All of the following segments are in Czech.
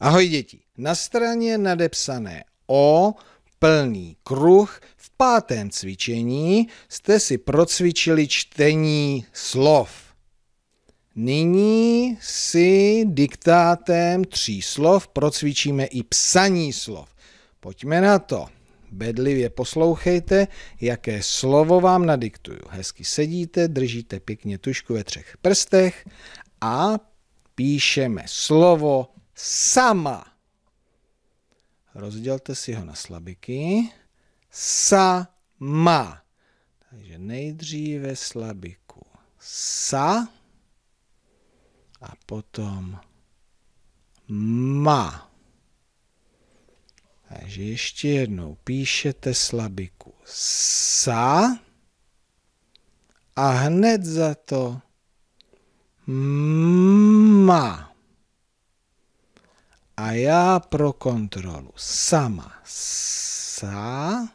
Ahoj děti, na straně nadepsané O plný kruh v pátém cvičení jste si procvičili čtení slov. Nyní si diktátem tří slov procvičíme i psaní slov. Pojďme na to. Bedlivě poslouchejte, jaké slovo vám nadiktuju. Hezky sedíte, držíte pěkně tušku ve třech prstech a píšeme slovo sama. Rozdělte si ho na slabiky. Sama. Takže nejdříve slabiku sa a potom ma. Takže ještě jednou píšete slabiku sa a hned za to ma. A já pro kontrolu sama sa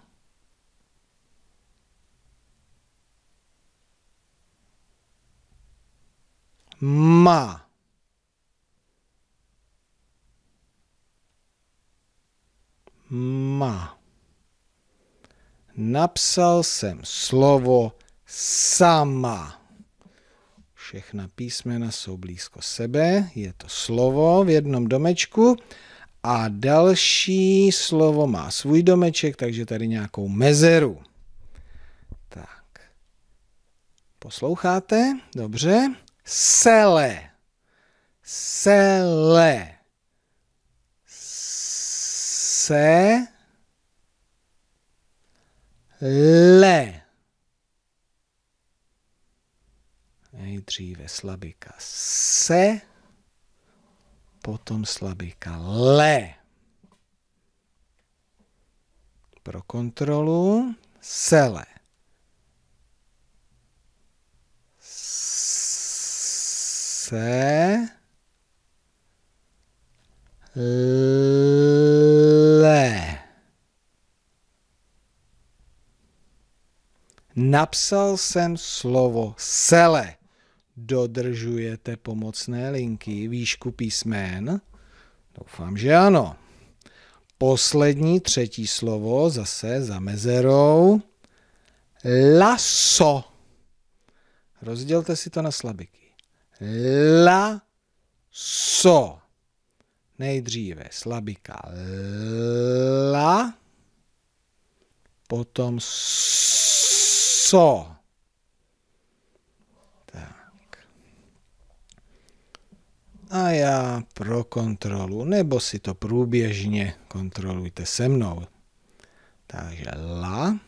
ma ma. Napsal jsem slovo sama. Všechna písmena jsou blízko sebe, je to slovo v jednom domečku a další slovo má svůj domeček, takže tady nějakou mezeru. Tak. Posloucháte? Dobře. Sele. Sele. Se. L. dříve slabika se, potom slabika le. Pro kontrolu sele. Se le. Napsal jsem slovo sele. Dodržujete pomocné linky, výšku písmen? Doufám, že ano. Poslední třetí slovo zase za mezerou. Laso. Rozdělte si to na slabiky. Laso. Nejdříve slabika la, potom so. a já pro kontrolu, nebo si to průběžně kontrolujte se mnou. Takže la,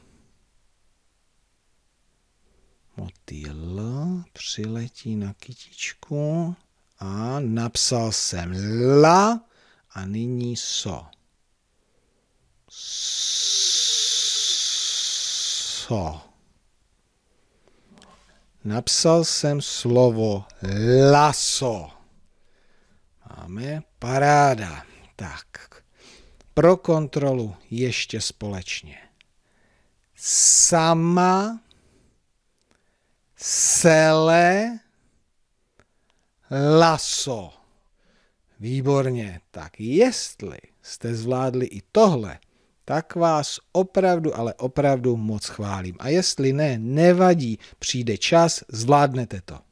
motýl přiletí na kytičku a napsal jsem la a nyní so. So. Napsal jsem slovo laso máme. Paráda. Tak. Pro kontrolu ještě společně. Sama sele laso. Výborně. Tak jestli jste zvládli i tohle, tak vás opravdu, ale opravdu moc chválím. A jestli ne, nevadí, přijde čas, zvládnete to.